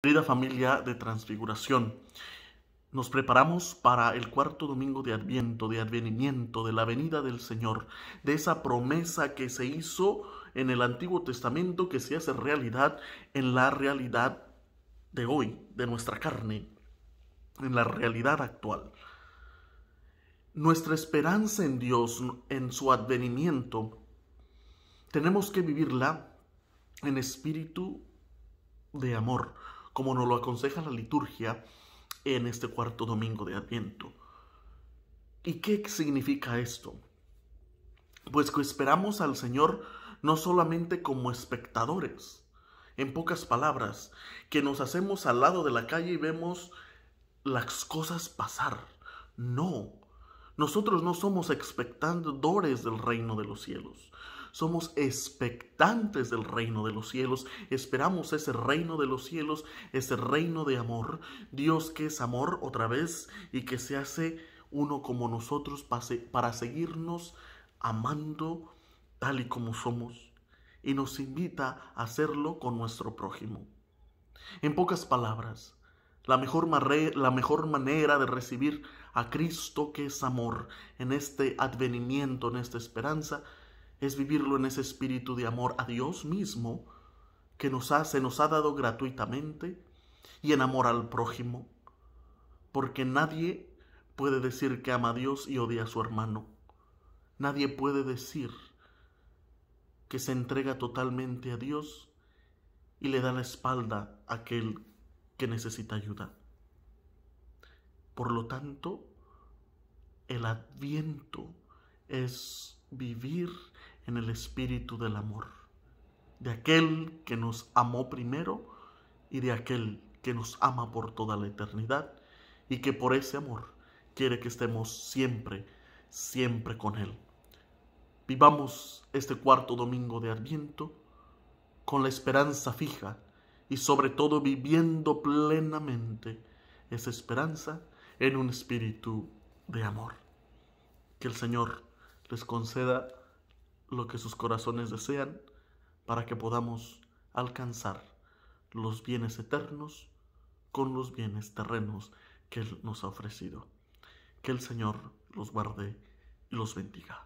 Querida familia de Transfiguración, nos preparamos para el cuarto domingo de Adviento, de advenimiento, de la venida del Señor, de esa promesa que se hizo en el Antiguo Testamento que se hace realidad en la realidad de hoy, de nuestra carne, en la realidad actual. Nuestra esperanza en Dios, en su advenimiento, tenemos que vivirla en espíritu de amor como nos lo aconseja la liturgia en este cuarto domingo de Adviento. ¿Y qué significa esto? Pues que esperamos al Señor no solamente como espectadores, en pocas palabras, que nos hacemos al lado de la calle y vemos las cosas pasar. No, nosotros no somos espectadores del reino de los cielos somos expectantes del reino de los cielos, esperamos ese reino de los cielos, ese reino de amor, Dios que es amor otra vez y que se hace uno como nosotros para seguirnos amando tal y como somos y nos invita a hacerlo con nuestro prójimo. En pocas palabras, la mejor, la mejor, manera de recibir a Cristo que es amor en este advenimiento, en esta esperanza, es vivirlo en ese espíritu de amor a Dios mismo que nos ha, se nos ha dado gratuitamente y en amor al prójimo, porque nadie puede decir que ama a Dios y odia a su hermano. Nadie puede decir que se entrega totalmente a Dios y le da la espalda a aquel que necesita ayuda. Por lo tanto, el adviento es vivir en el espíritu del amor, de aquel que nos amó primero y de aquel que nos ama por toda la eternidad y que por ese amor quiere que estemos siempre, siempre con Él. Vivamos este cuarto domingo de Adviento con la esperanza fija y sobre todo viviendo plenamente esa esperanza en un espíritu de amor. Que el Señor les conceda lo que sus corazones desean para que podamos alcanzar los bienes eternos con los bienes terrenos que Él nos ha ofrecido. Que el Señor los guarde y los bendiga.